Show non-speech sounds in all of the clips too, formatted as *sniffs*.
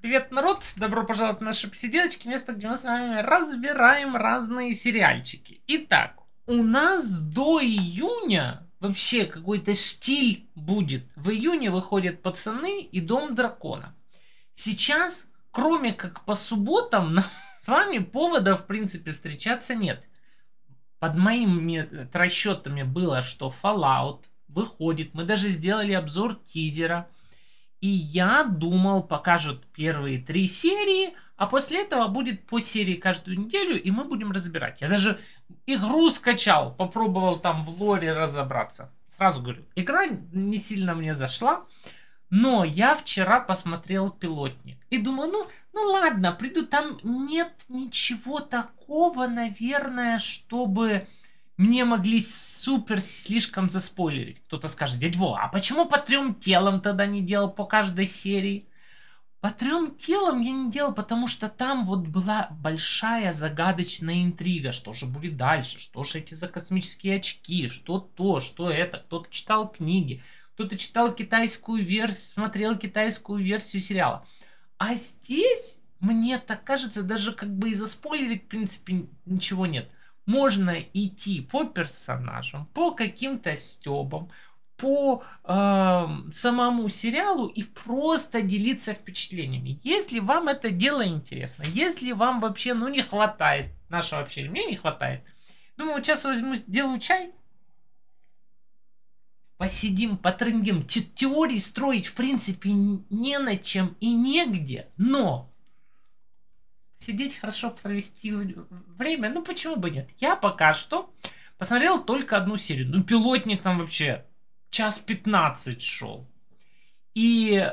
Привет, народ! Добро пожаловать на наши посиделочки, место, где мы с вами разбираем разные сериальчики. Итак, у нас до июня вообще какой-то штиль будет. В июне выходят «Пацаны» и «Дом дракона». Сейчас, кроме как по субботам, *laughs* нам с вами повода, в принципе, встречаться нет. Под моими э, расчетами было, что Fallout выходит. Мы даже сделали обзор тизера – и я думал, покажут первые три серии, а после этого будет по серии каждую неделю, и мы будем разбирать. Я даже игру скачал, попробовал там в лоре разобраться. Сразу говорю, игра не сильно мне зашла, но я вчера посмотрел пилотник и думаю, ну, ну ладно, приду, там нет ничего такого, наверное, чтобы мне могли супер слишком заспойлерить. Кто-то скажет, дядь Во, а почему по трем телам тогда не делал по каждой серии? По трем телам я не делал, потому что там вот была большая загадочная интрига, что же будет дальше, что же эти за космические очки, что то, что это. Кто-то читал книги, кто-то читал китайскую версию, смотрел китайскую версию сериала. А здесь, мне так кажется, даже как бы и заспойлерить, в принципе, ничего нет можно идти по персонажам, по каким-то стебам, по э, самому сериалу и просто делиться впечатлениями. Если вам это дело интересно, если вам вообще ну не хватает нашего общения, мне не хватает. Думаю, сейчас возьму, сделаю чай, посидим, потрындим. Те теории строить в принципе не на чем и негде, но сидеть хорошо провести время. Ну почему бы нет? Я пока что посмотрел только одну серию. Ну пилотник там вообще час 15 шел. И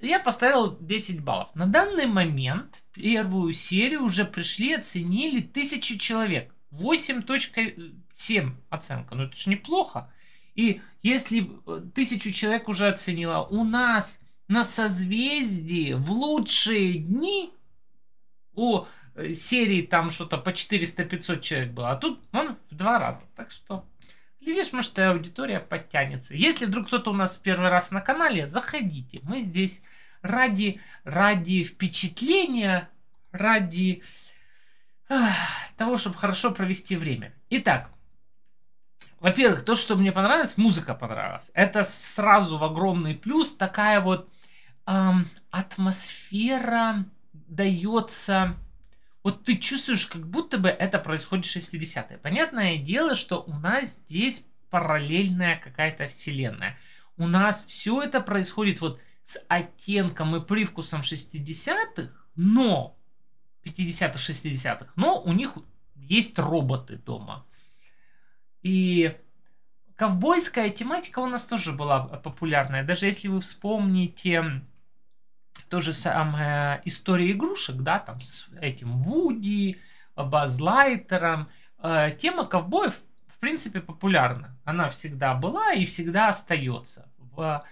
я поставил 10 баллов. На данный момент первую серию уже пришли, оценили тысячи человек. 8.7 оценка. Ну это же неплохо. И если тысячу человек уже оценила, у нас на созвездии в лучшие дни у э, серии там что-то по 400-500 человек было, а тут он в два раза. Так что, видишь, может, и аудитория подтянется. Если вдруг кто-то у нас в первый раз на канале, заходите. Мы здесь ради, ради впечатления, ради того, чтобы хорошо провести время. Итак, во-первых, то, что мне понравилось, музыка понравилась. Это сразу в огромный плюс такая вот эм, атмосфера дается... Вот ты чувствуешь, как будто бы это происходит 60-е. Понятное дело, что у нас здесь параллельная какая-то вселенная. У нас все это происходит вот с оттенком и привкусом 60-х, но 50-х, 60-х, но у них есть роботы дома. И ковбойская тематика у нас тоже была популярная. Даже если вы вспомните то же самое история игрушек, да, там с этим Вуди, Базлайтером. Э, тема ковбоев, в принципе, популярна. Она всегда была и всегда остается. В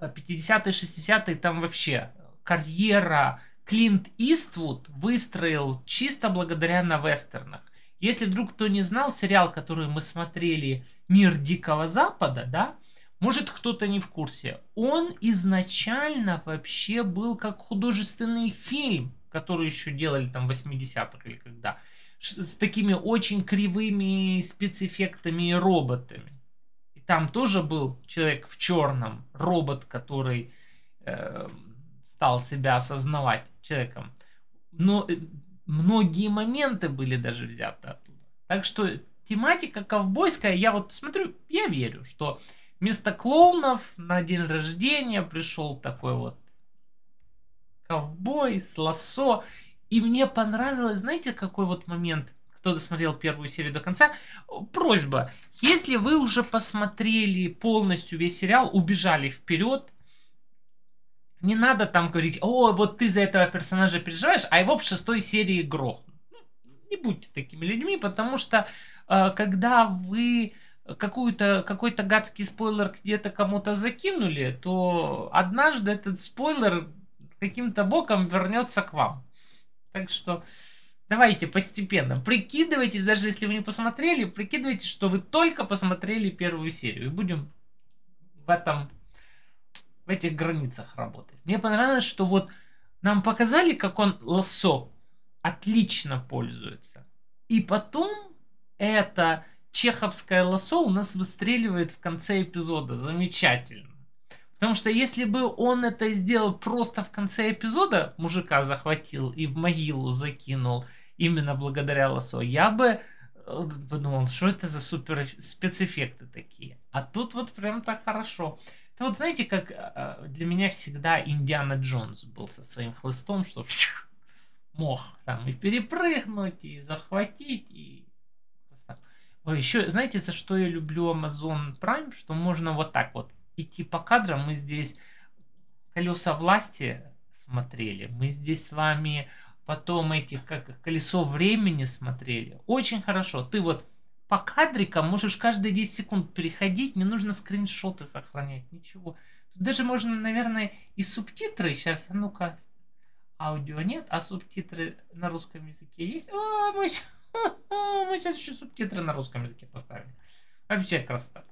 50-е, э, 60-е там вообще карьера Клинт Иствуд выстроил чисто благодаря на вестернах. Если вдруг кто не знал, сериал, который мы смотрели «Мир Дикого Запада», да, может, кто-то не в курсе. Он изначально вообще был как художественный фильм, который еще делали там в 80-х или когда. С такими очень кривыми спецэффектами и роботами. И там тоже был человек в черном, робот, который э, стал себя осознавать человеком. Но э, многие моменты были даже взяты оттуда. Так что тематика ковбойская, я вот смотрю, я верю, что вместо клоунов на день рождения пришел такой вот ковбой с лосо. И мне понравилось, знаете, какой вот момент, кто досмотрел первую серию до конца, просьба, если вы уже посмотрели полностью весь сериал, убежали вперед, не надо там говорить, о, вот ты за этого персонажа переживаешь, а его в шестой серии грохнут. Ну, не будьте такими людьми, потому что э, когда вы какую-то, какой-то гадский спойлер где-то кому-то закинули, то однажды этот спойлер каким-то боком вернется к вам. Так что давайте постепенно. Прикидывайтесь, даже если вы не посмотрели, прикидывайте, что вы только посмотрели первую серию. И будем в этом, в этих границах работать. Мне понравилось, что вот нам показали, как он лосо отлично пользуется. И потом это чеховское лосо у нас выстреливает в конце эпизода. Замечательно. Потому что если бы он это сделал просто в конце эпизода, мужика захватил и в могилу закинул именно благодаря лосо, я бы э, подумал, что это за супер спецэффекты такие. А тут вот прям так хорошо. Это вот знаете, как э, э, для меня всегда Индиана Джонс был со своим хлыстом, что *laughs* мог там и перепрыгнуть, и захватить, и Ой, еще, знаете, за что я люблю Amazon Prime? Что можно вот так вот идти по кадрам. Мы здесь колеса власти смотрели. Мы здесь с вами потом эти как колесо времени смотрели. Очень хорошо. Ты вот по кадрикам можешь каждые 10 секунд переходить, не нужно скриншоты сохранять, ничего. Тут даже можно, наверное, и субтитры сейчас, а ну-ка, аудио нет, а субтитры на русском языке есть. О, мы сейчас *laughs* Мы сейчас еще субтитры на русском языке поставим. Вообще красота.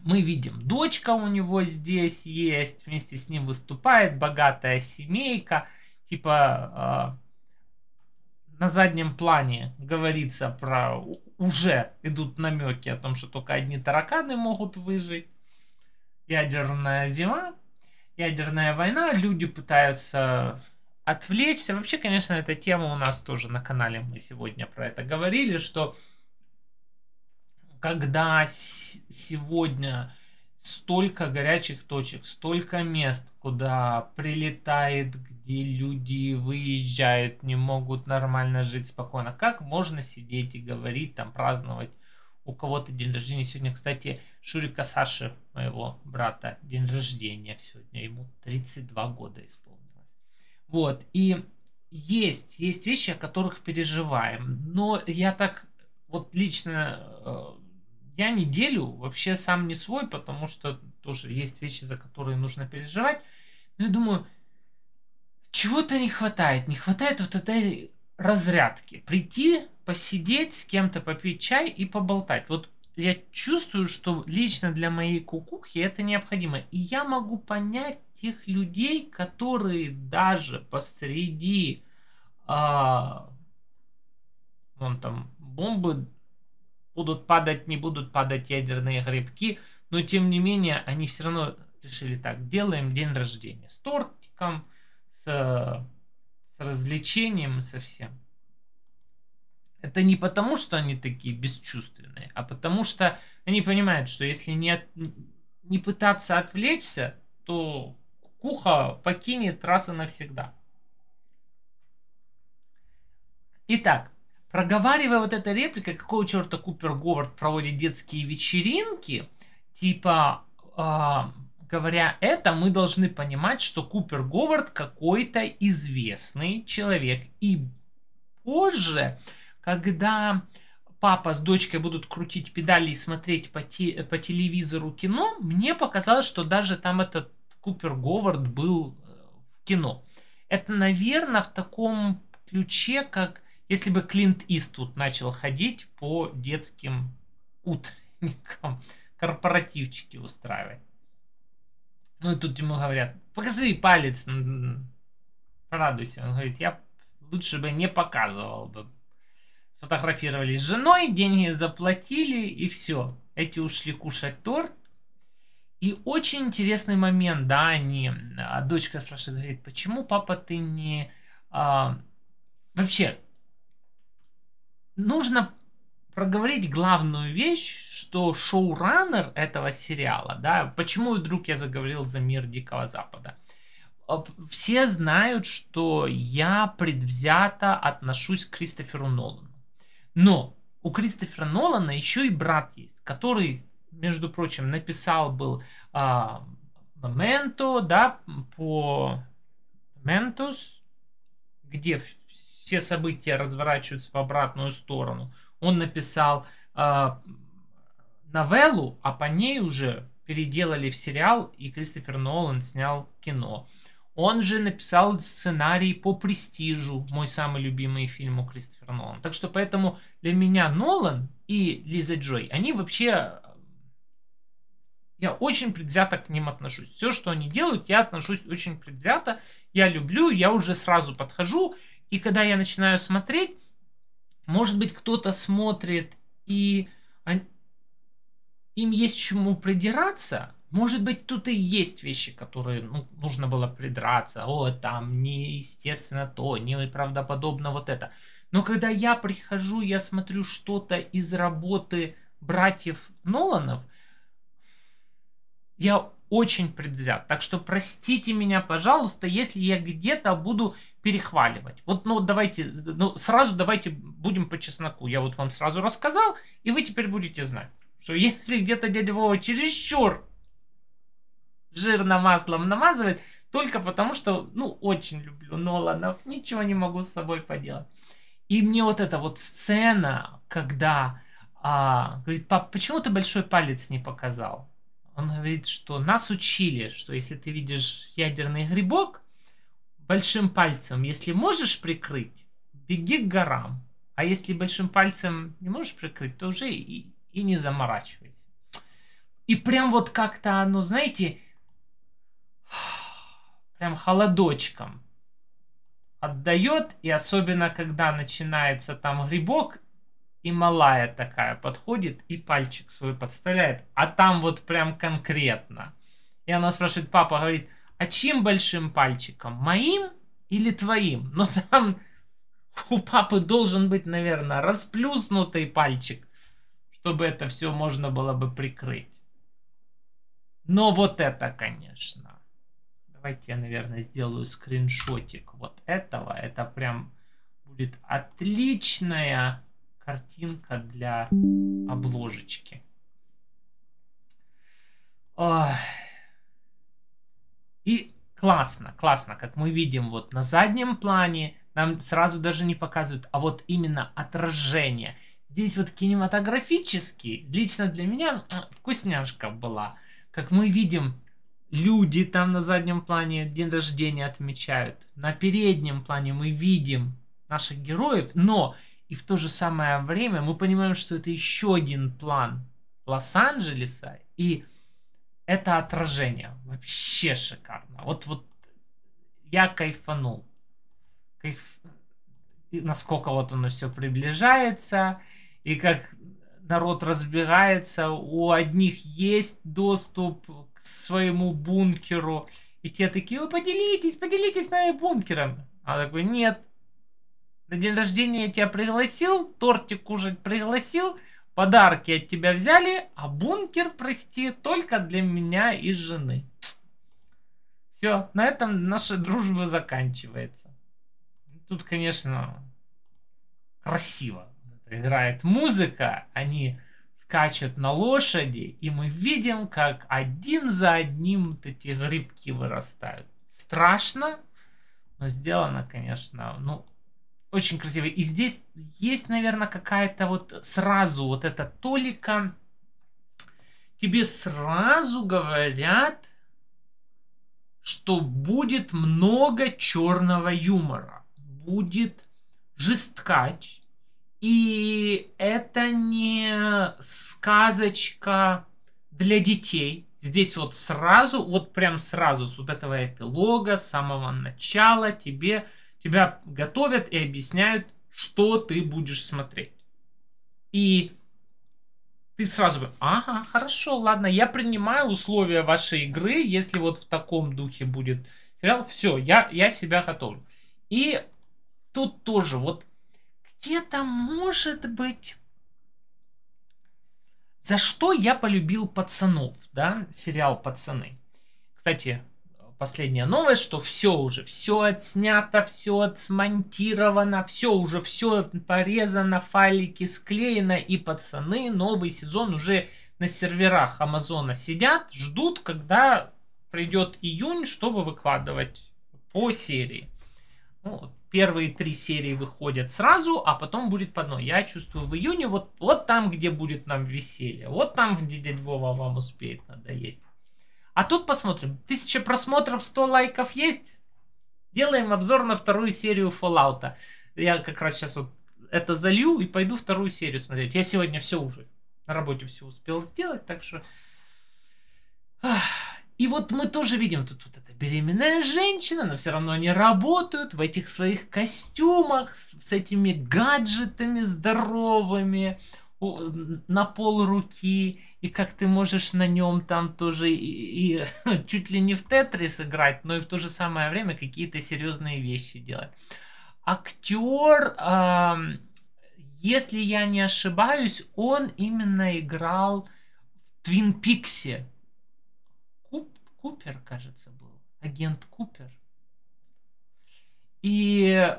Мы видим, дочка у него здесь есть, вместе с ним выступает богатая семейка. Типа э, на заднем плане говорится про... Уже идут намеки о том, что только одни тараканы могут выжить. Ядерная зима, ядерная война, люди пытаются отвлечься. Вообще, конечно, эта тема у нас тоже на канале мы сегодня про это говорили, что когда сегодня столько горячих точек, столько мест, куда прилетает, где люди выезжают, не могут нормально жить спокойно. Как можно сидеть и говорить, там праздновать у кого-то день рождения? Сегодня, кстати, Шурика Саши, моего брата, день рождения сегодня. Ему 32 года исполнилось. Вот, и есть, есть вещи, о которых переживаем. Но я так, вот лично, э, я неделю вообще сам не свой, потому что тоже есть вещи, за которые нужно переживать. Но я думаю, чего-то не хватает. Не хватает вот этой разрядки. Прийти, посидеть, с кем-то попить чай и поболтать. Вот я чувствую, что лично для моей кукухи это необходимо. И я могу понять тех людей, которые даже посреди а, вон там бомбы будут падать, не будут падать ядерные грибки, но тем не менее они все равно решили так, делаем день рождения с тортиком, с, с развлечением, со всем. Это не потому, что они такие бесчувственные, а потому что они понимают, что если не, от, не пытаться отвлечься, то Куха покинет раз и навсегда. Итак, проговаривая вот эта реплика, какого черта Купер Говард проводит детские вечеринки, типа, э, говоря это, мы должны понимать, что Купер Говард какой-то известный человек. И позже, когда папа с дочкой будут крутить педали и смотреть по, те, по телевизору кино, мне показалось, что даже там этот Купер Говард был э, в кино. Это, наверное, в таком ключе, как если бы Клинт Иствуд начал ходить по детским утренникам, *laughs* корпоративчики устраивать. Ну и тут ему говорят, покажи палец, порадуйся. Он говорит, я лучше бы не показывал бы. Сфотографировались с женой, деньги заплатили и все. Эти ушли кушать торт, и очень интересный момент, да, они, а, дочка спрашивает, говорит, почему папа ты не... А, вообще, нужно проговорить главную вещь, что шоураннер этого сериала, да, почему вдруг я заговорил за мир Дикого Запада. А, все знают, что я предвзято отношусь к Кристоферу Нолану. Но у Кристофера Нолана еще и брат есть, который между прочим, написал был а, Memento, да, по ментус, где все события разворачиваются в обратную сторону. Он написал а, новеллу, а по ней уже переделали в сериал, и Кристофер Нолан снял кино. Он же написал сценарий по «Престижу», мой самый любимый фильм у Кристофера Нолана. Так что поэтому для меня Нолан и Лиза Джой, они вообще я очень предвзято к ним отношусь. Все, что они делают, я отношусь очень предвзято. Я люблю, я уже сразу подхожу. И когда я начинаю смотреть, может быть, кто-то смотрит и им есть чему придираться. Может быть, тут и есть вещи, которые ну, нужно было придраться. О, там неестественно то, неправдоподобно вот это. Но когда я прихожу, я смотрю что-то из работы братьев Ноланов, я очень предвзят. Так что простите меня, пожалуйста, если я где-то буду перехваливать. Вот, ну, давайте, ну, сразу давайте будем по чесноку. Я вот вам сразу рассказал, и вы теперь будете знать, что если где-то дядя Вова чересчур жирно маслом намазывает, только потому что, ну, очень люблю Ноланов, ничего не могу с собой поделать. И мне вот эта вот сцена, когда а, говорит, пап, почему ты большой палец не показал? Он говорит, что нас учили, что если ты видишь ядерный грибок, большим пальцем, если можешь прикрыть, беги к горам. А если большим пальцем не можешь прикрыть, то уже и, и не заморачивайся. И прям вот как-то оно, знаете, прям холодочком отдает, и особенно когда начинается там грибок, и малая такая подходит и пальчик свой подставляет, а там вот прям конкретно. И она спрашивает, папа говорит, а чем большим пальчиком, моим или твоим? Ну там у папы должен быть, наверное, расплюснутый пальчик, чтобы это все можно было бы прикрыть. Но вот это, конечно. Давайте я, наверное, сделаю скриншотик вот этого. Это прям будет отличная картинка для обложечки. И классно, классно, как мы видим вот на заднем плане, нам сразу даже не показывают, а вот именно отражение. Здесь вот кинематографически, лично для меня вкусняшка была. Как мы видим, люди там на заднем плане день рождения отмечают. На переднем плане мы видим наших героев, но и в то же самое время мы понимаем, что это еще один план Лос-Анджелеса, и это отражение вообще шикарно. Вот, вот я кайфанул. Кайф... И насколько вот оно все приближается, и как народ разбирается, у одних есть доступ к своему бункеру, и те такие, вы поделитесь, поделитесь с нами бункером. А такой, нет, на день рождения я тебя пригласил, тортик кушать пригласил, подарки от тебя взяли, а бункер, прости, только для меня и жены. Все, на этом наша дружба заканчивается. Тут, конечно, красиво. Играет музыка, они скачут на лошади, и мы видим, как один за одним вот эти грибки вырастают. Страшно, но сделано, конечно, ну, очень красивый. И здесь есть, наверное, какая-то вот сразу вот эта толика. Тебе сразу говорят, что будет много черного юмора. Будет жесткач. И это не сказочка для детей. Здесь вот сразу, вот прям сразу с вот этого эпилога, с самого начала тебе тебя готовят и объясняют, что ты будешь смотреть. И ты сразу бы, ага, хорошо, ладно, я принимаю условия вашей игры, если вот в таком духе будет сериал, все, я, я себя готовлю. И тут тоже вот где-то может быть... За что я полюбил пацанов, да, сериал «Пацаны». Кстати, последняя новость, что все уже, все отснято, все отсмонтировано, все уже, все порезано, файлики склеено, и пацаны новый сезон уже на серверах Амазона сидят, ждут, когда придет июнь, чтобы выкладывать по серии. Ну, первые три серии выходят сразу, а потом будет по одной. Я чувствую в июне вот, вот там, где будет нам веселье, вот там, где дядь Вова вам успеет надоесть. А тут посмотрим. Тысяча просмотров, 100 лайков есть? Делаем обзор на вторую серию Fallout. Я как раз сейчас вот это залью и пойду вторую серию смотреть. Я сегодня все уже на работе все успел сделать, так что... И вот мы тоже видим тут вот эта беременная женщина, но все равно они работают в этих своих костюмах с этими гаджетами здоровыми на пол руки, и как ты можешь на нем там тоже и, и *laughs* чуть ли не в Тетрис играть, но и в то же самое время какие-то серьезные вещи делать. Актер, э, если я не ошибаюсь, он именно играл в Твин Пиксе. Куп, Купер, кажется, был. Агент Купер. И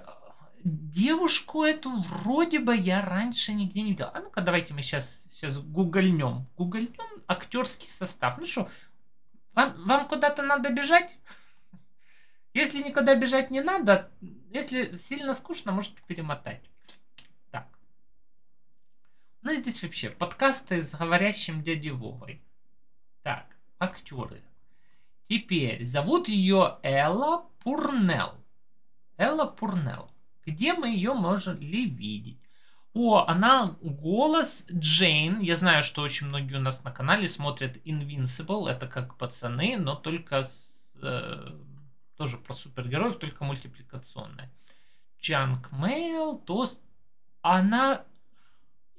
девушку эту вроде бы я раньше нигде не видел. А ну-ка, давайте мы сейчас, сейчас гугольнем. Гугольнем актерский состав. Ну что, вам, вам куда-то надо бежать? Если никуда бежать не надо, если сильно скучно, можете перемотать. Так. У ну, нас здесь вообще подкасты с говорящим дядей Вовой. Так, актеры. Теперь зовут ее Элла Пурнел. Элла Пурнел. Где мы ее могли видеть? О, она голос Джейн. Я знаю, что очень многие у нас на канале смотрят Invincible. Это как пацаны, но только с, э, тоже про супергероев, только мультипликационная. Junk Mail, Тост. Она...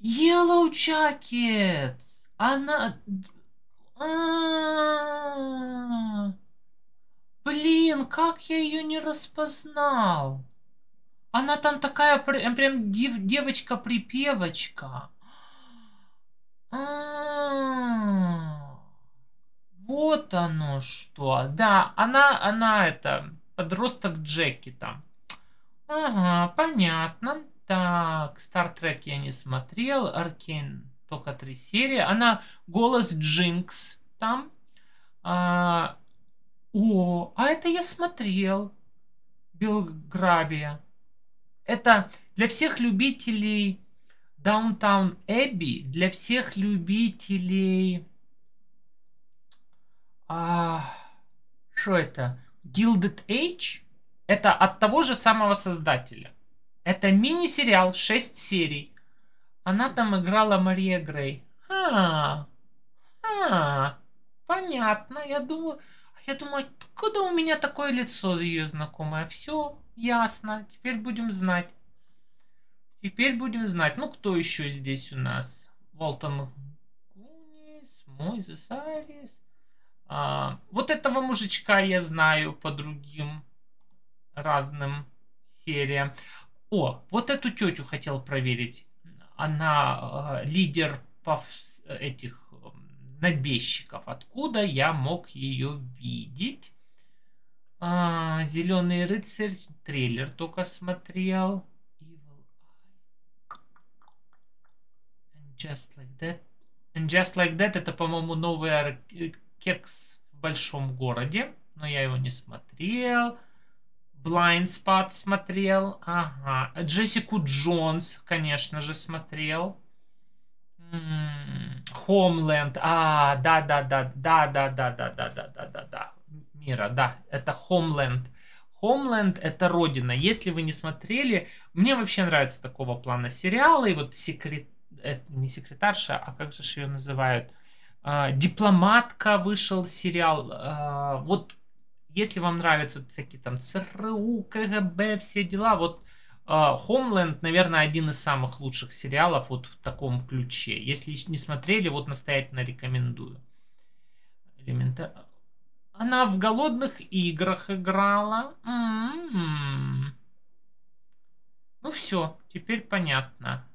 Yellow Jackets! Она... А. Блин, как я ее не распознал? Она там такая э, прям дев, девочка-припевочка. А. Вот оно что. Да, она, она это, подросток Джеки там. Ага, понятно. Так, Стартрек я не смотрел, Аркейн только три серии. Она голос Джинкс там. А, о, а это я смотрел. Белграбия. Это для всех любителей Даунтаун Эбби, для всех любителей... А, что это? Gilded Age? Это от того же самого создателя. Это мини-сериал, 6 серий. Она там играла Мария Грей. А, а, понятно, я думаю... Я думаю, откуда у меня такое лицо ее знакомое? Все ясно, теперь будем знать. Теперь будем знать. Ну, кто еще здесь у нас? Волтон Кунис, Мойзес Арис. А, вот этого мужичка я знаю по другим разным сериям. О, вот эту тетю хотел проверить. Она э, лидер по этих набежчиков. Откуда я мог ее видеть? А, Зеленый рыцарь трейлер только смотрел. Evil Eye. And just like that. And just like that это, по-моему, новый э, кекс в большом городе. Но я его не смотрел. Blind Spot смотрел. Ага. Джессику Джонс, конечно же, смотрел. Homeland. А, да, да, да, да, да, да, да, да, да, да, да, да. Мира, да, это Homeland. Homeland — это родина. Если вы не смотрели, мне вообще нравится такого плана сериалы. И вот секрет... не секретарша, а как же ее называют? Дипломатка вышел сериал. Вот если вам нравятся всякие там ЦРУ, КГБ, все дела, вот Homeland, а, наверное, один из самых лучших сериалов вот в таком ключе. Если не смотрели, вот настоятельно рекомендую. Элементар... Она в голодных играх играла. М-м-м. Ну все, теперь понятно.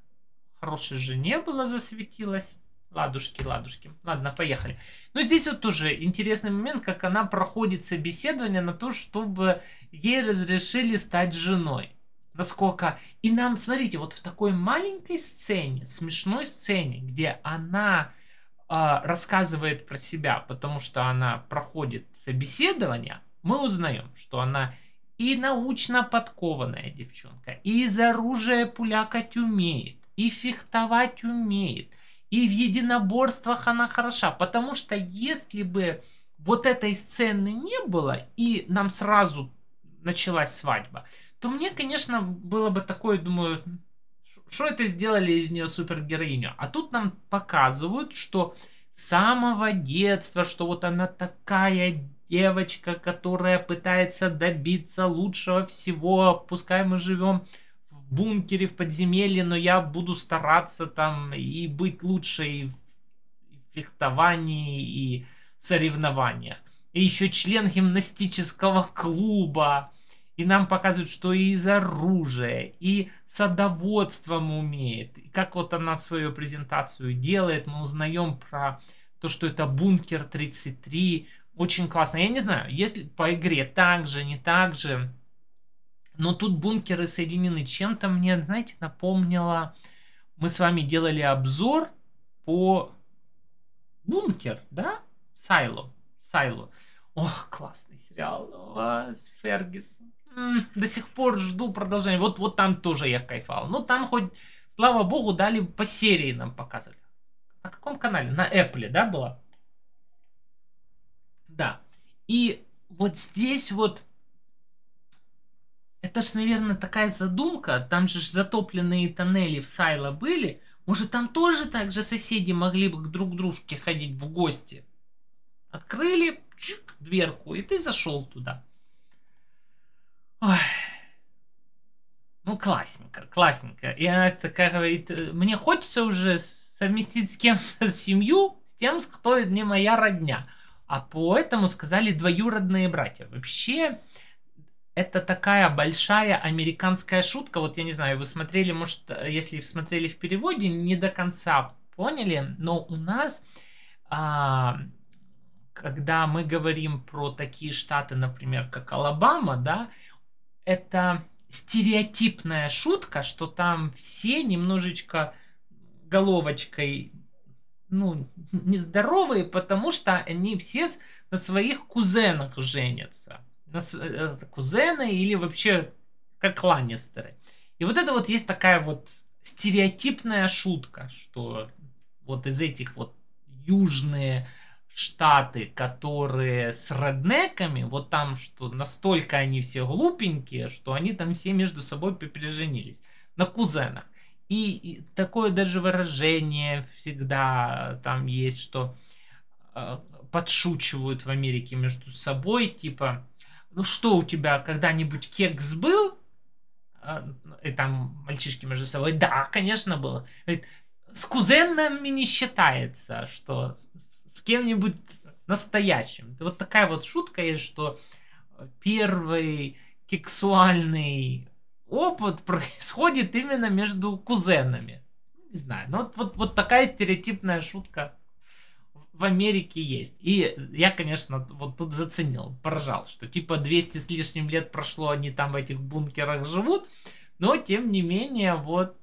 Хорошей жене было засветилась. Ладушки, ладушки. Ладно, поехали. Но здесь вот тоже интересный момент, как она проходит собеседование на то, чтобы ей разрешили стать женой насколько... И нам, смотрите, вот в такой маленькой сцене, смешной сцене, где она э, рассказывает про себя, потому что она проходит собеседование, мы узнаем, что она и научно подкованная девчонка, и из оружия пулякать умеет, и фехтовать умеет, и в единоборствах она хороша, потому что если бы вот этой сцены не было, и нам сразу началась свадьба, то мне, конечно, было бы такое, думаю, что это сделали из нее супергероиню? А тут нам показывают, что с самого детства, что вот она такая девочка, которая пытается добиться лучшего всего, пускай мы живем в бункере, в подземелье, но я буду стараться там и быть лучше и в фехтовании, и в соревнованиях. И еще член гимнастического клуба и нам показывают, что и из оружия, и садоводством умеет. И как вот она свою презентацию делает, мы узнаем про то, что это бункер 33. Очень классно. Я не знаю, если по игре так же, не так же. Но тут бункеры соединены чем-то. Мне, знаете, напомнило... Мы с вами делали обзор по бункер, да? Сайло. Сайло. Ох, классный сериал. Фергюсон до сих пор жду продолжения. Вот, вот там тоже я кайфовал. Ну, там хоть, слава богу, дали по серии нам показывали. На каком канале? На Apple, да, было? Да. И вот здесь вот... Это ж, наверное, такая задумка. Там же затопленные тоннели в Сайло были. Может, там тоже так же соседи могли бы друг к дружке ходить в гости? Открыли, чик, дверку, и ты зашел туда. Ой. Ну, классненько, классненько. И она такая говорит, мне хочется уже совместить с кем-то *laughs* семью, с тем, кто не моя родня. А поэтому сказали двоюродные братья. Вообще, это такая большая американская шутка. Вот я не знаю, вы смотрели, может, если смотрели в переводе, не до конца поняли, но у нас, а, когда мы говорим про такие штаты, например, как Алабама, да, это стереотипная шутка, что там все немножечко головочкой ну, нездоровые, потому что они все на своих кузенах женятся. На э, кузены или вообще как ланнистеры. И вот это вот есть такая вот стереотипная шутка, что вот из этих вот южные штаты, которые с роднеками, вот там, что настолько они все глупенькие, что они там все между собой переженились на кузенах. И, и такое даже выражение всегда э, там есть, что э, подшучивают в Америке между собой, типа, ну что у тебя, когда-нибудь кекс был? А, и там мальчишки между собой, да, конечно, было. Говорит, с кузенами не считается, что с кем-нибудь настоящим. Это Вот такая вот шутка есть, что первый кексуальный опыт *laughs* происходит именно между кузенами. Не знаю, но вот, вот, вот такая стереотипная шутка в Америке есть. И я, конечно, вот тут заценил, поржал, что типа 200 с лишним лет прошло, они там в этих бункерах живут, но тем не менее вот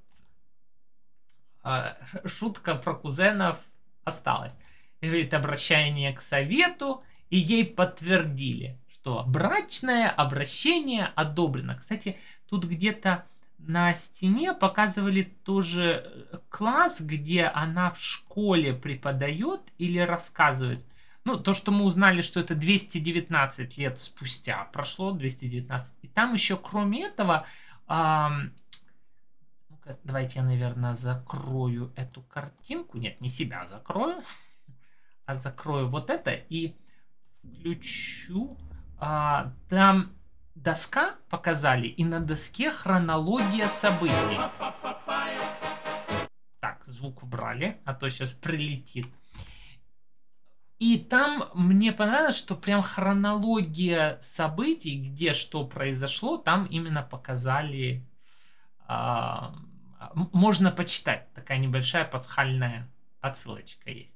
а, шутка про кузенов осталась говорит обращение к совету, и ей подтвердили, что брачное обращение одобрено. Кстати, тут где-то на стене показывали тоже э, класс, где она в школе преподает или рассказывает. Ну, то, что мы узнали, что это 219 лет спустя прошло, 219. И там еще, кроме этого, эм, давайте я, наверное, закрою эту картинку. Нет, не себя закрою а закрою вот это и включу. А, там доска показали, и на доске хронология событий. Так, звук убрали, а то сейчас прилетит. И там мне понравилось, что прям хронология событий, где что произошло, там именно показали. А, можно почитать. Такая небольшая пасхальная отсылочка есть.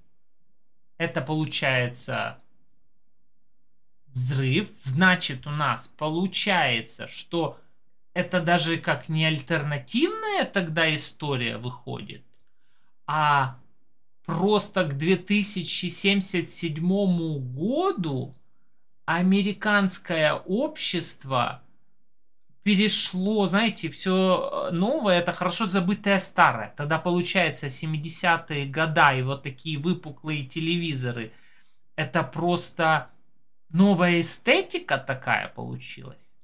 Это получается взрыв. Значит, у нас получается, что это даже как не альтернативная тогда история выходит, а просто к 2077 году американское общество – перешло, знаете, все э, новое, это хорошо забытое старое. Тогда получается 70-е года и вот такие выпуклые телевизоры. Это просто новая эстетика такая получилась.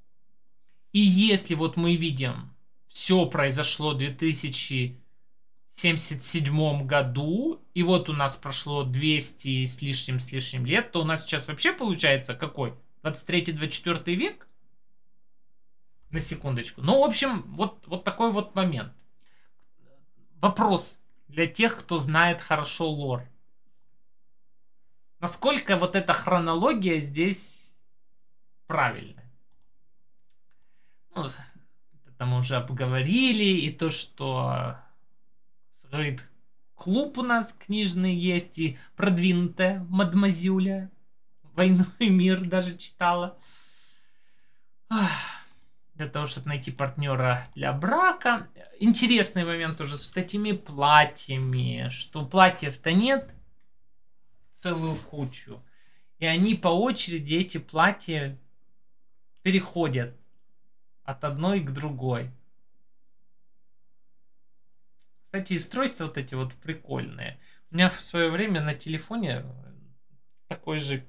И если вот мы видим, все произошло в 2077 году, и вот у нас прошло 200 с лишним с лишним лет, то у нас сейчас вообще получается какой? 23-24 век? на секундочку. Ну, в общем, вот, вот такой вот момент. Вопрос для тех, кто знает хорошо лор. Насколько вот эта хронология здесь правильная? Ну, это мы уже обговорили, и то, что говорит, клуб у нас книжный есть, и продвинутая мадмазюля. «Войну и мир» даже читала. Ах для того, чтобы найти партнера для брака. Интересный момент уже с вот этими платьями, что платьев-то нет целую кучу. И они по очереди эти платья переходят от одной к другой. Кстати, устройства вот эти вот прикольные. У меня в свое время на телефоне такой же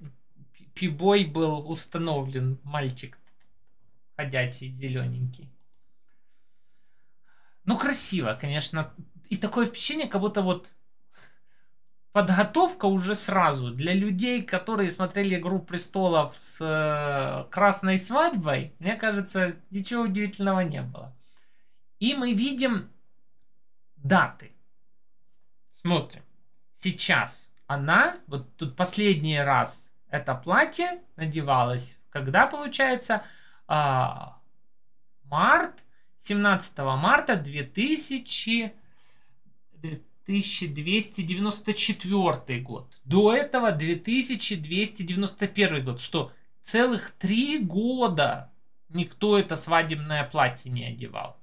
пибой был установлен мальчик ходячий, зелененький. Ну, красиво, конечно. И такое впечатление, как будто вот подготовка уже сразу для людей, которые смотрели «Игру престолов» с э, «Красной свадьбой», мне кажется, ничего удивительного не было. И мы видим даты. Смотрим. Сейчас она, вот тут последний раз это платье надевалось, когда получается – а, март, 17 марта 2000, 1294 год. До этого 2291 год. Что целых три года никто это свадебное платье не одевал.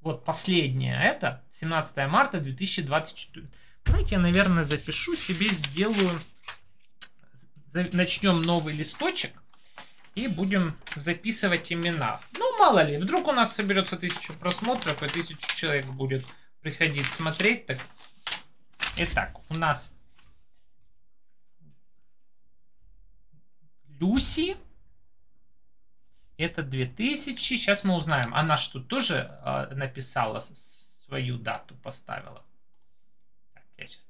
Вот последнее это 17 марта 2024. Давайте я, наверное, запишу себе, сделаю... Начнем новый листочек. И будем записывать имена. Ну, мало ли, вдруг у нас соберется тысяча просмотров, и тысяча человек будет приходить смотреть. Так. Итак, у нас Люси. Это 2000. Сейчас мы узнаем. Она что, тоже э, написала свою дату, поставила? Так, я сейчас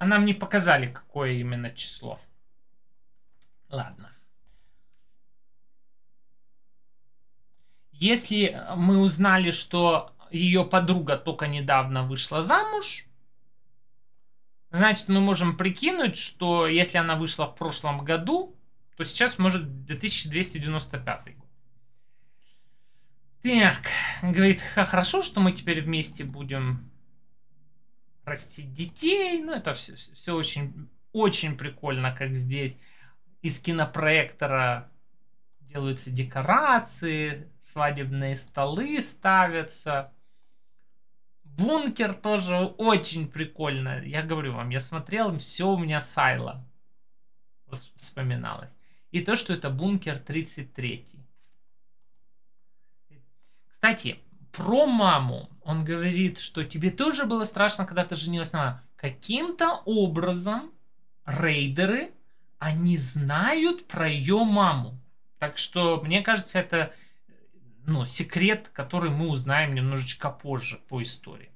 А нам не показали, какое именно число. Ладно. Если мы узнали, что ее подруга только недавно вышла замуж, значит, мы можем прикинуть, что если она вышла в прошлом году, то сейчас может 2295 год. Так, говорит, хорошо, что мы теперь вместе будем растить детей. Ну, это все, все очень, очень прикольно, как здесь из кинопроектора делаются декорации, свадебные столы ставятся. Бункер тоже очень прикольно. Я говорю вам, я смотрел, все у меня сайло вспоминалось. И то, что это бункер 33. Кстати, про маму. Он говорит, что тебе тоже было страшно, когда ты женилась на Каким-то образом рейдеры, они знают про ее маму. Так что, мне кажется, это ну, секрет, который мы узнаем немножечко позже по истории.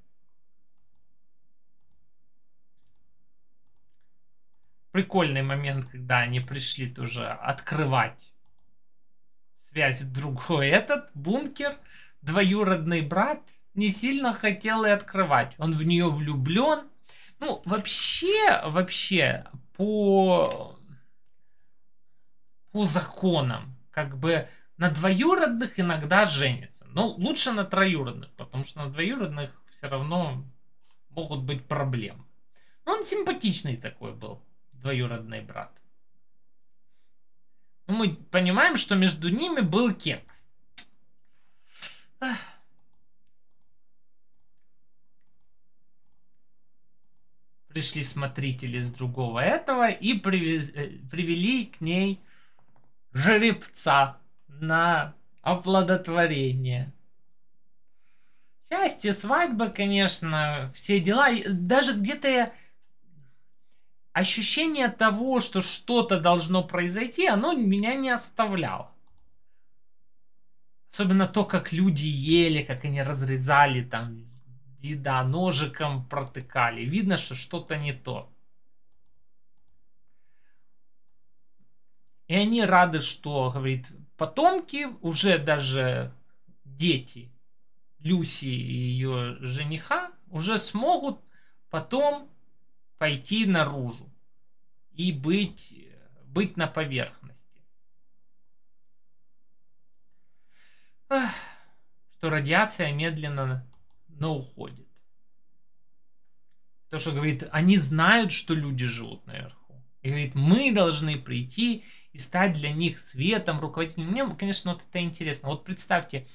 Прикольный момент, когда они пришли тоже открывать связь другой этот бункер – двоюродный брат не сильно хотел и открывать. Он в нее влюблен. Ну, вообще, вообще, по, по законам, как бы на двоюродных иногда женится, Но ну, лучше на троюродных, потому что на двоюродных все равно могут быть проблемы. Но ну, он симпатичный такой был, двоюродный брат. Но ну, мы понимаем, что между ними был кекс. Пришли смотрители с другого этого и привез, э, привели к ней жеребца на оплодотворение. Счастье, свадьба, конечно, все дела. Даже где-то я... ощущение того, что что-то должно произойти, оно меня не оставляло. Особенно то, как люди ели, как они разрезали там еда, ножиком протыкали. Видно, что что-то не то. И они рады, что, говорит, потомки, уже даже дети Люси и ее жениха, уже смогут потом пойти наружу и быть, быть на поверхности. что радиация медленно, но уходит. То, что говорит, они знают, что люди живут наверху. И говорит, мы должны прийти и стать для них светом, руководителем. Мне, конечно, вот это интересно. Вот представьте,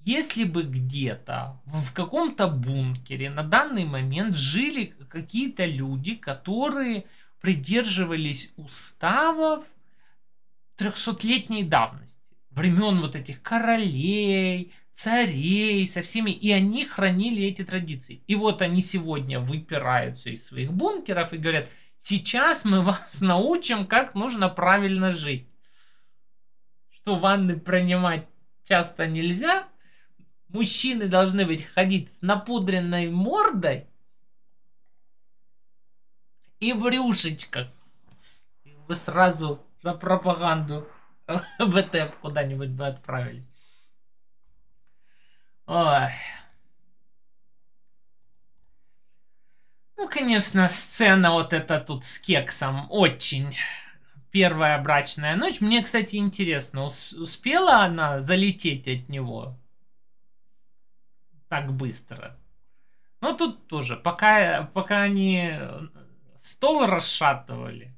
если бы где-то в каком-то бункере на данный момент жили какие-то люди, которые придерживались уставов 300-летней давности времен вот этих королей, царей, со всеми, и они хранили эти традиции. И вот они сегодня выпираются из своих бункеров и говорят, сейчас мы вас *laughs* научим, как нужно правильно жить. Что ванны принимать часто нельзя, мужчины должны быть ходить с напудренной мордой и в рюшечках. И вы сразу за пропаганду БТ *laughs* куда-нибудь бы отправили. Ой. Ну, конечно, сцена вот эта тут с кексом очень первая брачная ночь. Мне, кстати, интересно, успела она залететь от него так быстро? Ну, тут тоже, пока, пока они стол расшатывали,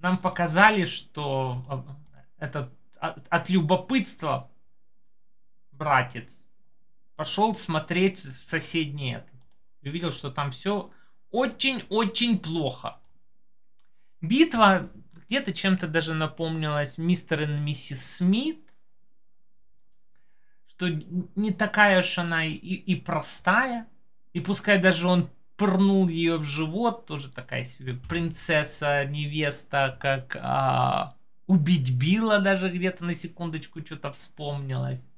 нам показали, что а, этот от, от любопытства, братец, пошел смотреть в соседний этот. И увидел, что там все очень-очень плохо. Битва где-то чем-то даже напомнилась мистер и миссис Смит. Что не такая уж она и, и простая. И пускай даже он пырнул ее в живот, тоже такая себе принцесса, невеста, как а, Убить Билла даже где-то на секундочку что-то вспомнилось.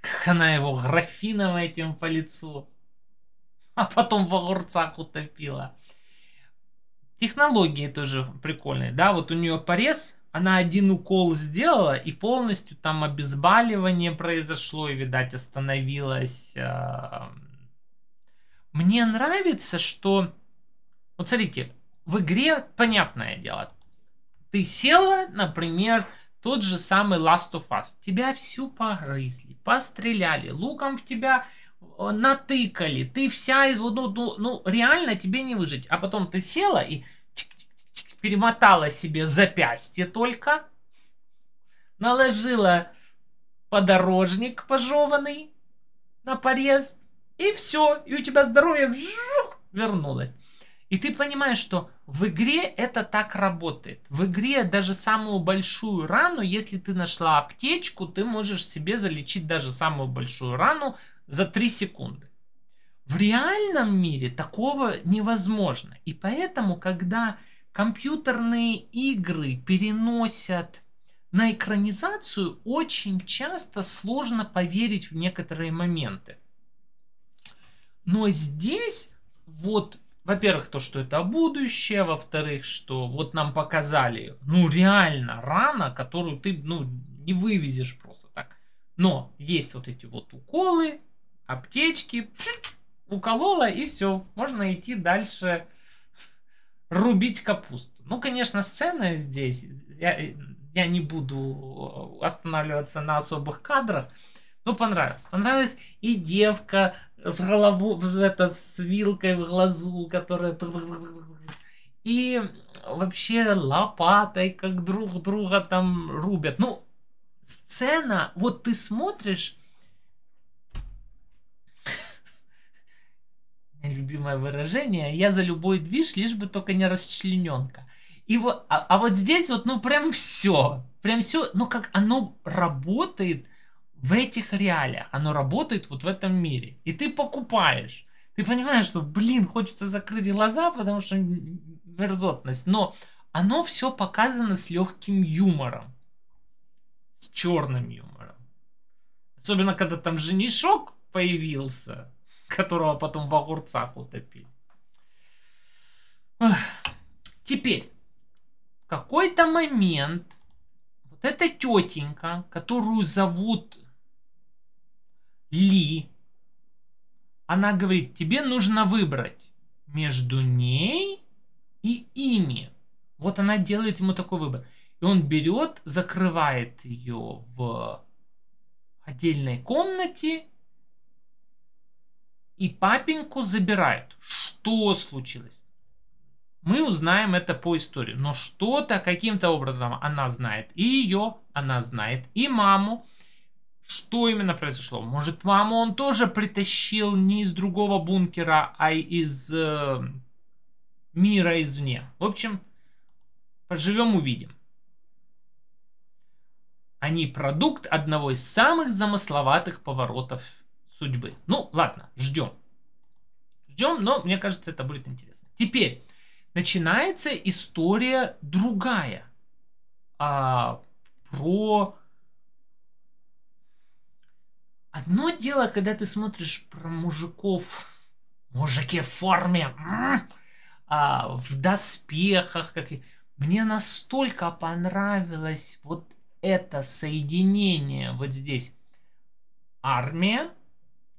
Как она его графином этим по лицу. А потом в огурцах утопила. Технологии тоже прикольные, да, вот у нее порез, она один укол сделала, и полностью там обезболивание произошло, и, видать, остановилось. А, Мне нравится, что... Вот смотрите, в игре, понятное дело, ты села, например, тот же самый Last of Us. Тебя всю погрызли, постреляли, луком в тебя э, натыкали, ты вся, ну, ну, ну, ну реально тебе не выжить. А потом ты села и перемотала себе запястье только, наложила подорожник пожеванный на порез, и все, и у тебя здоровье вернулось. И ты понимаешь, что в игре это так работает. В игре даже самую большую рану, если ты нашла аптечку, ты можешь себе залечить даже самую большую рану за 3 секунды. В реальном мире такого невозможно. И поэтому, когда компьютерные игры переносят на экранизацию, очень часто сложно поверить в некоторые моменты. Но здесь вот во-первых, то, что это будущее, во-вторых, что вот нам показали, ну, реально рана, которую ты, ну, не вывезешь просто так. Но есть вот эти вот уколы, аптечки, *sniffs* уколола и все, можно идти дальше рубить капусту. Ну, конечно, сцена здесь, я, я не буду останавливаться на особых кадрах, но понравилось. Понравилась и девка с головой, это, с вилкой в глазу, которая... И вообще лопатой как друг друга там рубят. Ну, сцена, вот ты смотришь... Любимое выражение, я за любой движ, лишь бы только не расчлененка. И вот, а, а вот здесь вот, ну прям все, прям все, ну как оно работает в этих реалиях, оно работает вот в этом мире. И ты покупаешь. Ты понимаешь, что, блин, хочется закрыть глаза, потому что мерзотность. Но оно все показано с легким юмором. С черным юмором. Особенно, когда там женишок появился, которого потом в огурцах утопили. Теперь, в какой-то момент вот эта тетенька, которую зовут ли. Она говорит, тебе нужно выбрать между ней и ими. Вот она делает ему такой выбор. И он берет, закрывает ее в отдельной комнате и папеньку забирают. Что случилось? Мы узнаем это по истории. Но что-то каким-то образом она знает и ее, она знает и маму что именно произошло? Может, маму он тоже притащил не из другого бункера, а из э, мира извне. В общем, поживем увидим. Они продукт одного из самых замысловатых поворотов судьбы. Ну, ладно, ждем. Ждем, но мне кажется, это будет интересно. Теперь начинается история другая. А, про Одно дело, когда ты смотришь про мужиков, мужики в форме, а, в доспехах, как мне настолько понравилось вот это соединение вот здесь. Армия,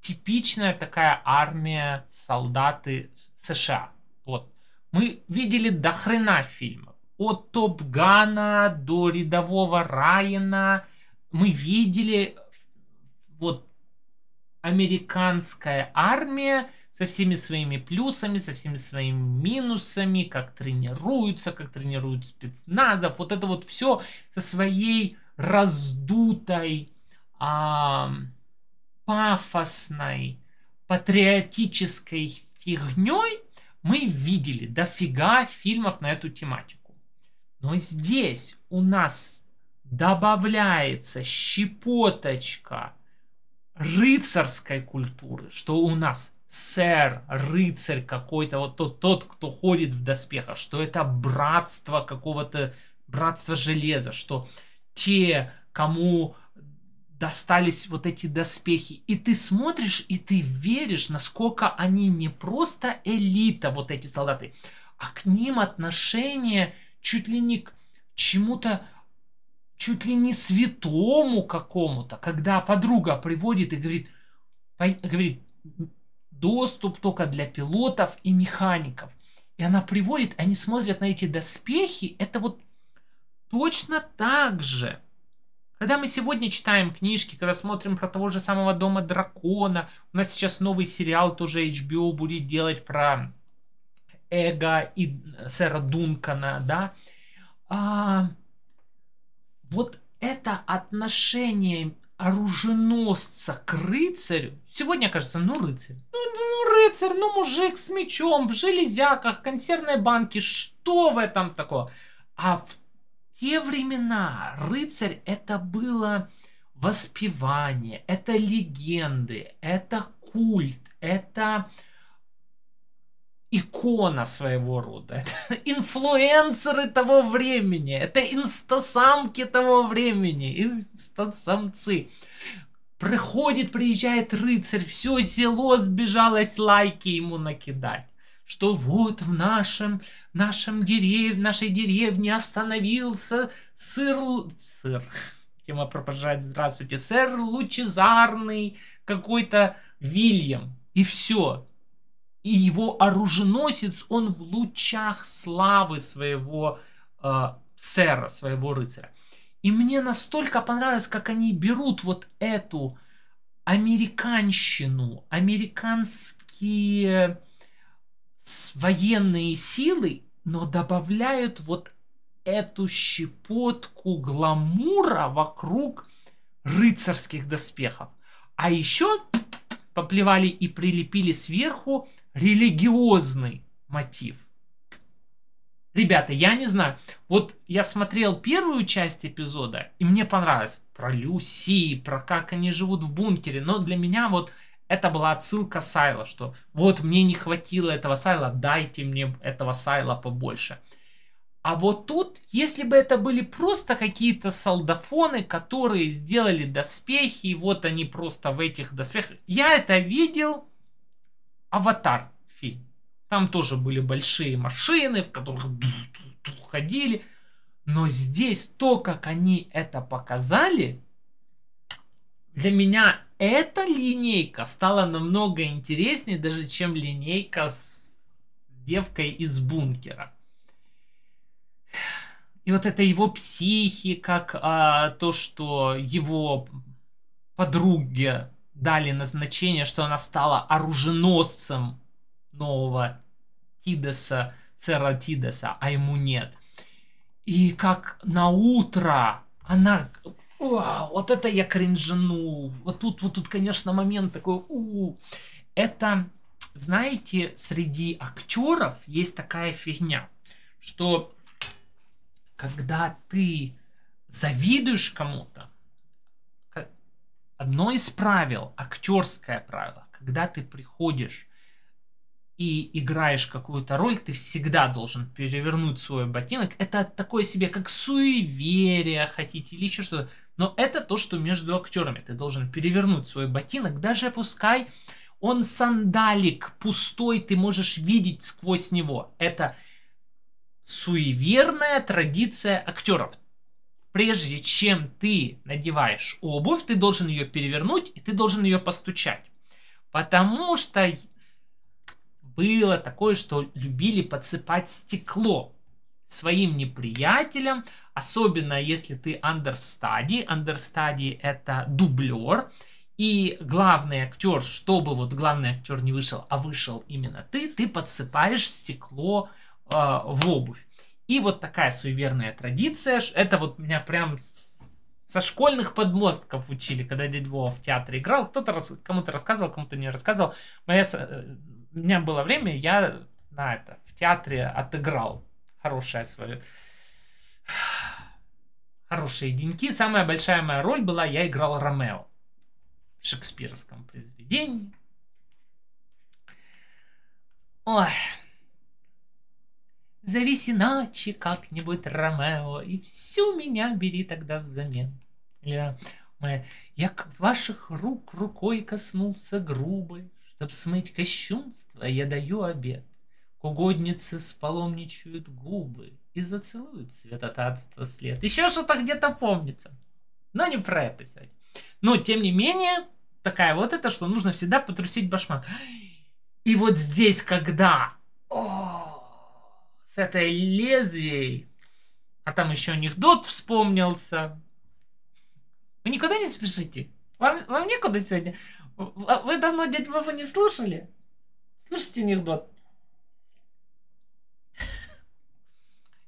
типичная такая армия солдаты США. Вот. Мы видели до хрена фильмов. От Топ Гана до Рядового Райана. Мы видели вот американская армия со всеми своими плюсами, со всеми своими минусами, как тренируются, как тренируют спецназов, вот это вот все со своей раздутой, а, пафосной, патриотической фигней мы видели дофига фильмов на эту тематику. Но здесь у нас добавляется щепоточка – рыцарской культуры, что у нас сэр, рыцарь какой-то, вот тот, тот, кто ходит в доспехах, что это братство какого-то, братство железа, что те, кому достались вот эти доспехи. И ты смотришь, и ты веришь, насколько они не просто элита, вот эти солдаты, а к ним отношение чуть ли не к чему-то чуть ли не святому какому-то, когда подруга приводит и говорит, говорит, доступ только для пилотов и механиков. И она приводит, они смотрят на эти доспехи, это вот точно так же. Когда мы сегодня читаем книжки, когда смотрим про того же самого Дома Дракона, у нас сейчас новый сериал тоже HBO будет делать про Эго и Сэра Дункана, да, а, вот это отношение оруженосца к рыцарю, сегодня кажется, ну рыцарь, ну, ну рыцарь, ну мужик с мечом, в железяках, консервной банке, что в этом такого? А в те времена рыцарь это было воспевание, это легенды, это культ, это икона своего рода, *laughs* это инфлюенсеры того времени, это инстасамки того времени, инстасамцы. Приходит, приезжает рыцарь, все село сбежалось лайки ему накидать что вот в нашем, нашем дерев, нашей деревне остановился сыр, сыр, тема пропажает. здравствуйте, сэр Лучезарный какой-то Вильям, и все и его оруженосец, он в лучах славы своего э, сэра, своего рыцаря. И мне настолько понравилось, как они берут вот эту американщину, американские военные силы, но добавляют вот эту щепотку гламура вокруг рыцарских доспехов. А еще поплевали и прилепили сверху религиозный мотив. Ребята, я не знаю. Вот я смотрел первую часть эпизода, и мне понравилось. Про Люси, про как они живут в бункере. Но для меня вот это была отсылка Сайла, что вот мне не хватило этого Сайла, дайте мне этого Сайла побольше. А вот тут, если бы это были просто какие-то солдафоны, которые сделали доспехи, и вот они просто в этих доспехах. Я это видел, Аватар фильм. Там тоже были большие машины, в которых ходили. Но здесь то, как они это показали, для меня эта линейка стала намного интереснее даже, чем линейка с девкой из бункера. И вот это его психи, как а, то, что его подруге дали назначение, что она стала оруженосцем нового Тидеса, сэра Тидеса, а ему нет. И как на утро она... О, вот это я кринжанул. Вот тут, вот тут, конечно, момент такой... У -у. Это, знаете, среди актеров есть такая фигня, что когда ты завидуешь кому-то, Одно из правил, актерское правило, когда ты приходишь и играешь какую-то роль, ты всегда должен перевернуть свой ботинок. Это такое себе, как суеверие, хотите, или еще что-то. Но это то, что между актерами. Ты должен перевернуть свой ботинок, даже пускай он сандалик пустой, ты можешь видеть сквозь него. Это суеверная традиция актеров прежде чем ты надеваешь обувь, ты должен ее перевернуть и ты должен ее постучать. Потому что было такое, что любили подсыпать стекло своим неприятелям, особенно если ты understudy. Understudy это дублер. И главный актер, чтобы вот главный актер не вышел, а вышел именно ты, ты подсыпаешь стекло э, в обувь. И вот такая суеверная традиция, это вот меня прям со школьных подмостков учили, когда дядь Вова в театре играл, кто-то рас... кому-то рассказывал, кому-то не рассказывал. Моя... Э, у меня было время, я на это в театре отыграл хорошее свое хорошие деньки. Самая большая моя роль была, я играл Ромео в шекспировском произведении. Ой, Зовись иначе как-нибудь Ромео, и всю меня бери тогда взамен. Или моя, я к ваших рук рукой коснулся грубой, Чтоб смыть кощунство, я даю обед. К угоднице споломничают губы И зацелуют святотатство след. Еще что-то где-то помнится. Но не про это сегодня. Но, тем не менее, такая вот это, что нужно всегда потрусить башмак. И вот здесь, когда... О, с этой лезвией. А там еще у них дот вспомнился. Вы никуда не спешите. Вам, вам некуда сегодня. А вы давно дядь Вову не слушали? Слушайте анекдот.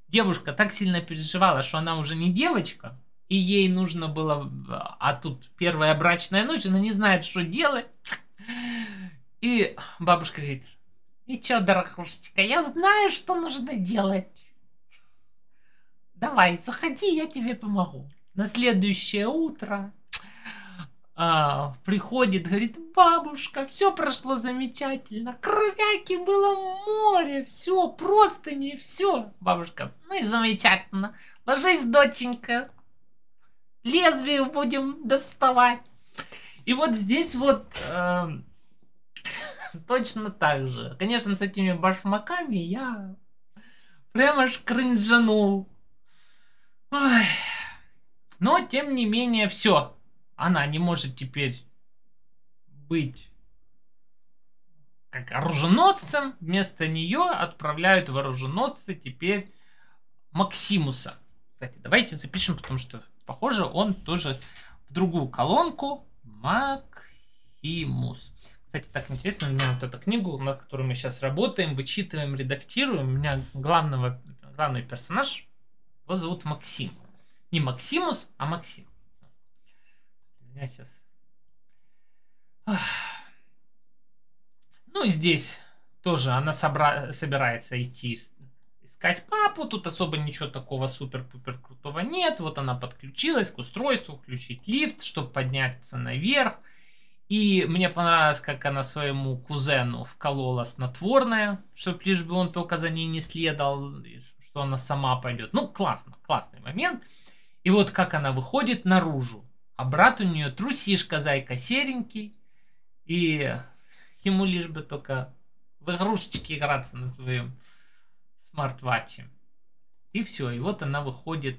Девушка так сильно переживала, что она уже не девочка, и ей нужно было... А тут первая брачная ночь, она не знает, что делать. И бабушка говорит, и чё, дорогушечка, я знаю, что нужно делать. Давай, заходи, я тебе помогу. На следующее утро а, приходит, говорит, бабушка, все прошло замечательно, кровяки было море, все, просто не все. Бабушка, ну и замечательно, ложись, доченька, лезвие будем доставать. И вот здесь вот э, точно так же. Конечно, с этими башмаками я прямо аж кринжанул. Ой. Но, тем не менее, все. Она не может теперь быть как оруженосцем. Вместо нее отправляют в оруженосцы теперь Максимуса. Кстати, давайте запишем, потому что, похоже, он тоже в другую колонку. Максимус кстати, так интересно, у меня вот эта книгу, над которой мы сейчас работаем, вычитываем, редактируем, у меня главного, главный персонаж, его зовут Максим. Не Максимус, а Максим. У меня сейчас... Ну, и здесь тоже она собра... собирается идти искать папу. Тут особо ничего такого супер-пупер крутого нет. Вот она подключилась к устройству, включить лифт, чтобы подняться наверх. И мне понравилось, как она своему кузену вколола снотворное, чтобы лишь бы он только за ней не следовал, что она сама пойдет. Ну, классно, классный момент. И вот как она выходит наружу, а брат у нее трусишка, зайка серенький, и ему лишь бы только в игрушечки играться на своем смарт-ватче. И все, и вот она выходит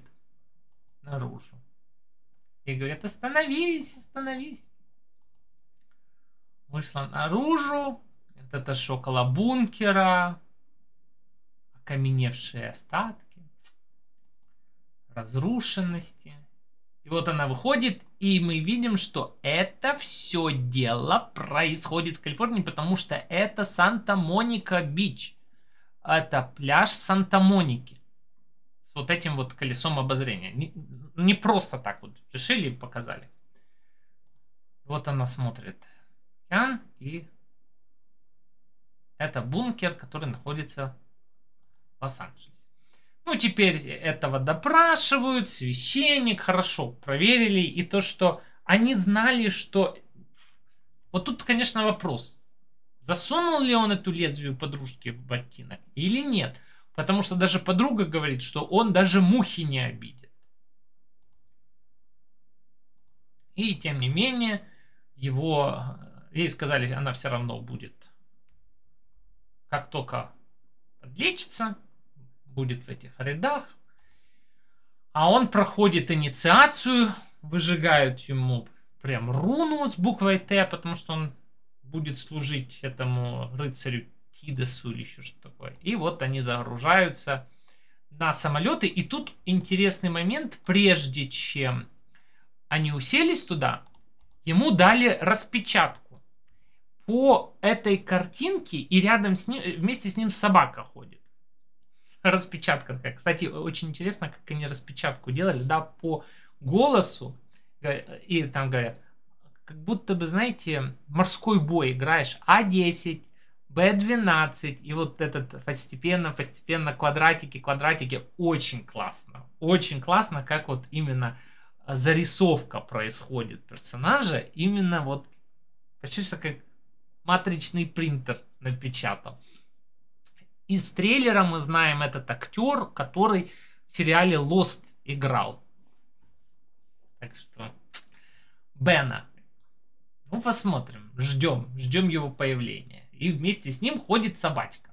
наружу. И говорят, остановись, остановись вышла наружу. Вот это шокола бункера, окаменевшие остатки, разрушенности. И вот она выходит, и мы видим, что это все дело происходит в Калифорнии, потому что это Санта-Моника-Бич. Это пляж Санта-Моники. С вот этим вот колесом обозрения. Не, не просто так вот решили и показали. Вот она смотрит океан, и это бункер, который находится в Лос-Анджелесе. Ну, теперь этого допрашивают, священник, хорошо, проверили. И то, что они знали, что... Вот тут, конечно, вопрос. Засунул ли он эту лезвию подружки в ботинок или нет? Потому что даже подруга говорит, что он даже мухи не обидит. И тем не менее, его Ей сказали, она все равно будет. Как только подлечится, будет в этих рядах. А он проходит инициацию, выжигают ему прям руну с буквой Т, потому что он будет служить этому рыцарю Тидесу или еще что такое. И вот они загружаются на самолеты. И тут интересный момент, прежде чем они уселись туда, ему дали распечатку по этой картинке, и рядом с ним, э, вместе с ним собака ходит. Распечатка такая. Кстати, очень интересно, как они распечатку делали, да, по голосу. И там говорят, как будто бы, знаете, морской бой играешь А10, Б12, и вот этот постепенно, постепенно квадратики, квадратики, очень классно. Очень классно, как вот именно зарисовка происходит персонажа, именно вот почти как матричный принтер напечатал. Из трейлера мы знаем этот актер, который в сериале Lost играл. Так что Бена. Ну, посмотрим. Ждем. Ждем его появления. И вместе с ним ходит собачка.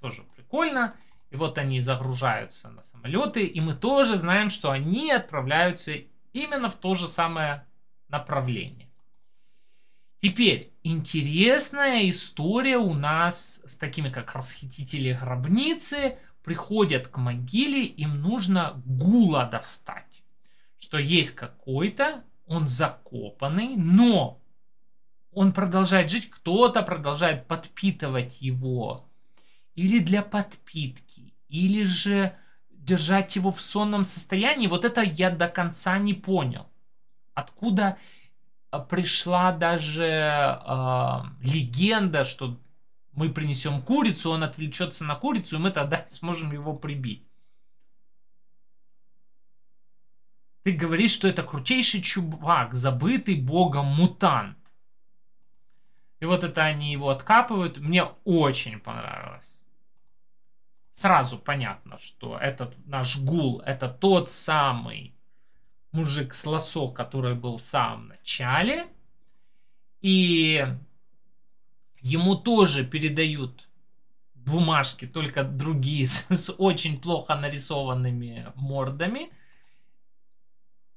Тоже прикольно. И вот они загружаются на самолеты. И мы тоже знаем, что они отправляются именно в то же самое направление. Теперь интересная история у нас с такими как расхитители гробницы приходят к могиле, им нужно гула достать, что есть какой-то, он закопанный, но он продолжает жить, кто-то продолжает подпитывать его или для подпитки, или же держать его в сонном состоянии. Вот это я до конца не понял. Откуда а, пришла даже э, легенда, что мы принесем курицу, он отвлечется на курицу, и мы тогда *laughs* сможем его прибить. Ты говоришь, что это крутейший чувак, забытый богом мутант. И вот это они его откапывают. Мне очень понравилось. Сразу понятно, что этот наш гул, это тот самый мужик с лосо, который был в самом начале. И ему тоже передают бумажки, только другие, *laughs* с, с очень плохо нарисованными мордами.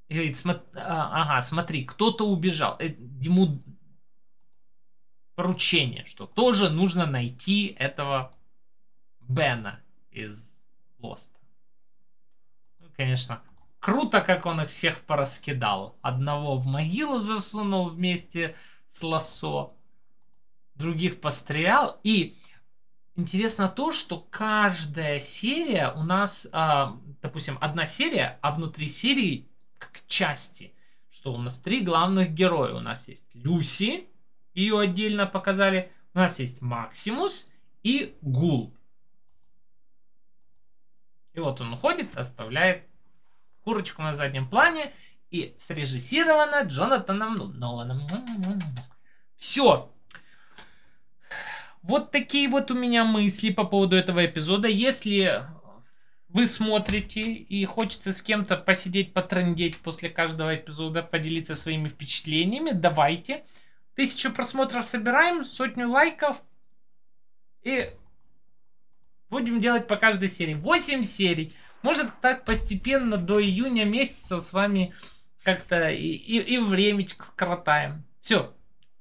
И говорит, а, ага, смотри, кто-то убежал. Э, ему поручение, что тоже нужно найти этого Бена из Лоста. Ну, конечно, Круто, как он их всех пораскидал. Одного в могилу засунул вместе с лосо, других пострелял. И интересно то, что каждая серия у нас, а, допустим, одна серия, а внутри серии как части. Что у нас три главных героя. У нас есть Люси, ее отдельно показали. У нас есть Максимус и Гул. И вот он уходит, оставляет курочку на заднем плане и срежиссировано Джонатаном Ноланом. Все. Вот такие вот у меня мысли по поводу этого эпизода. Если вы смотрите и хочется с кем-то посидеть, потрындеть после каждого эпизода, поделиться своими впечатлениями, давайте. Тысячу просмотров собираем, сотню лайков и будем делать по каждой серии. 8 серий. Может, так постепенно до июня месяца с вами как-то и, и, и времечко скоротаем. Все.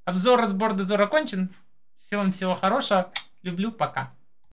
Обзор, разбор, дозор окончен. Всем всего хорошего. Люблю, пока.